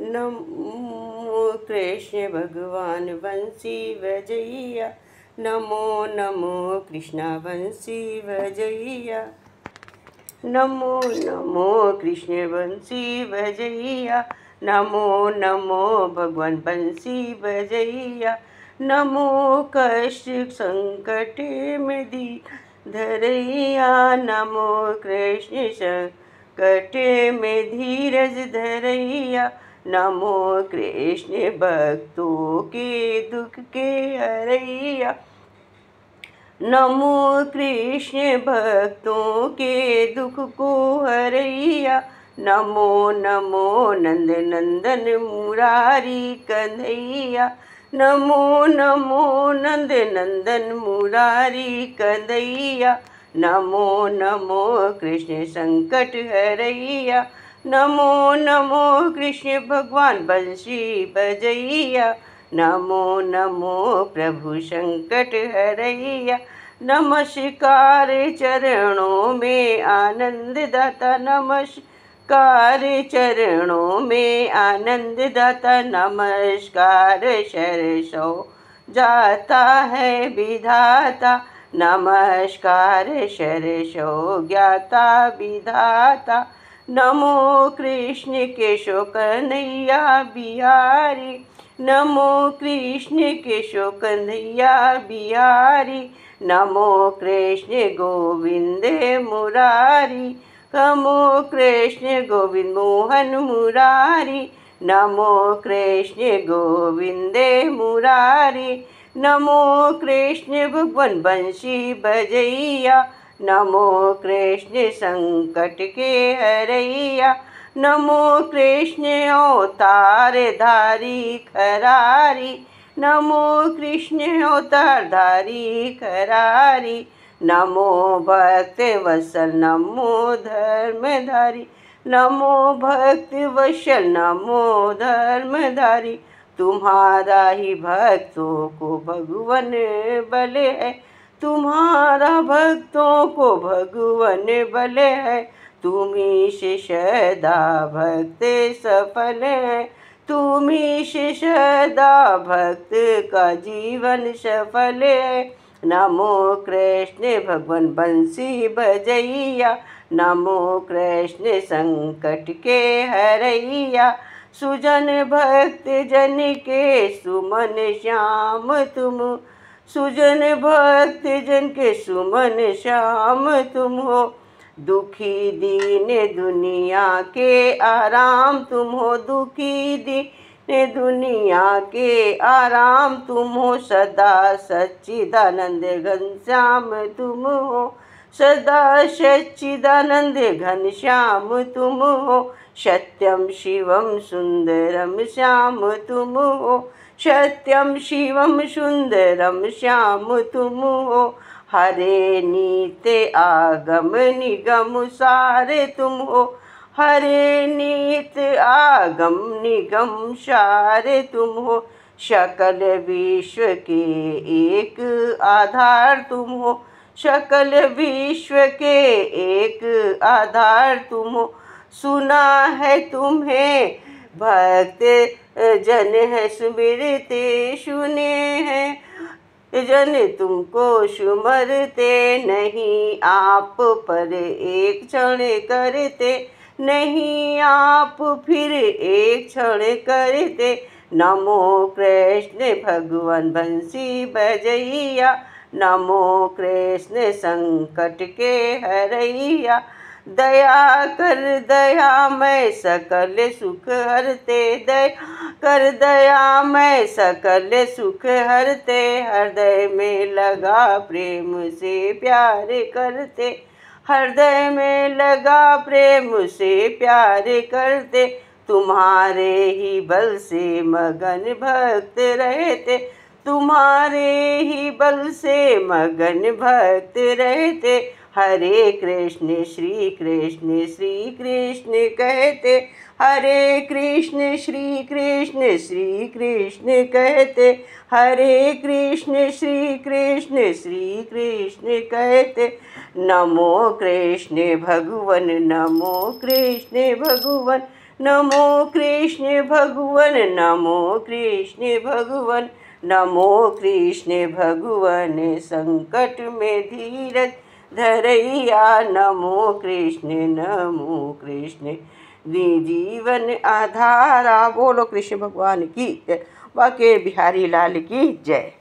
नमो कृष्ण भगवान वंशी वजैया नमो नमो कृष्णा वंशी वजैया नमो नमो कृष्ण वंशी वजैया नमो नमो भगवान बंसी बजैया नमो कष्ट संकट में दी धरैया नमो कृष्ण संकट में धीरज धरैया नमो कृष्ण भक्तों के दुख के हरैया नमो कृष्ण भक्तों के दुख को हरैया नमो नमो नंद नंदन मुरारी कन्हैया नमो नमो नंद नंदन मुरारी कन्हैया नमो नमो कृष्ण संकट हरैया नमो नमो कृष्ण भगवान बंशी बजैया नमो नमो प्रभु संकट हरैया नमस्कार चरणों में आनंद दाता नमस्कार चरणों में आनंद दाता नमस्कार सरसो जाता है विधाता नमस्कार सरसो ज्ञाता विधाता नमो कृष्ण केशो कन्हैया बिहारी नमो कृष्ण केशो कन्हैया बिहारी नमो कृष्ण गोविंद मुरारी नमो कृष्ण गोविंद मोहन मुरारी नमो कृष्ण गोविंद मुरारी नमो कृष्ण भगवान बंशी भजैया नमो कृष्ण संकट के हरैया नमो कृष्ण अवतार धारी खरारी नमो कृष्ण अवतार धारी खरारी नमो भक्त वसल नमो धर्मधारी नमो भक्त वसल नमो धर्मधारी तुम्हारा ही भक्तों को भगवन बल है तुम्हारा भक्तों को भगवन बल है तुम से सदा भक्त सफल है तुम से सदा भक्त का जीवन सफल है नमो कृष्ण भगवान बंसी बजैया नमो कृष्ण संकट के हरैया सुजन भक्त जन के सुमन श्याम तुम सुजन भक्त जन के सुमन श्याम तुम हो दुखी दीन दुनिया के आराम तुम हो दुखी दीन दुनिया के आराम तुम हो सदा सच्चिदानंद घनश्याम तुम हो सदा सच्चिदानंद घनश्याम तुम हो सत्यम शिवम सुंदरम श्याम तुम हो सत्यम शिवम सुंदरम श्याम तुम हो हरे नीते आगम निगम सारे तुम हो हरे नीत आगम निगम सारे तुम हो शकल विश्व के एक आधार तुम हो शकल विश्व के एक आधार तुम हो सुना है तुम्हें भक्त जन है सुमिरते सुने हैं जन तुमको सुमरते नहीं आप पर एक क्षण करते नहीं आप फिर एक क्षण करते नमो कृष्ण भगवान बंसी बजैया नमो कृष्ण संकट के हरैया दया कर दया मैं सकल सुख हरते दया कर दया मैं सकल सुख हरते हृदय में लगा प्रेम से प्यार करते हृदय में लगा प्रेम से प्यार करते तुम्हारे ही बल से मगन भक्त रहते तुम्हारे ही बल से मगन भक्त रहते हरे कृष्ण श्री कृष्ण श्री कृष्ण कहते हरे कृष्ण श्री कृष्ण श्री कृष्ण कहते हरे कृष्ण श्री कृष्ण श्री कृष्ण कहते नमो कृष्ण भगवन नमो कृष्ण भगवन नमो कृष्ण भगवन नमो कृष्ण भगवन नमो कृष्ण भगवन संकट में धीरज धरैया नमो कृष्ण नमो कृष्ण जीवन आधारा बोलो कृष्ण भगवान की जय बाके बिहारी लाल की जय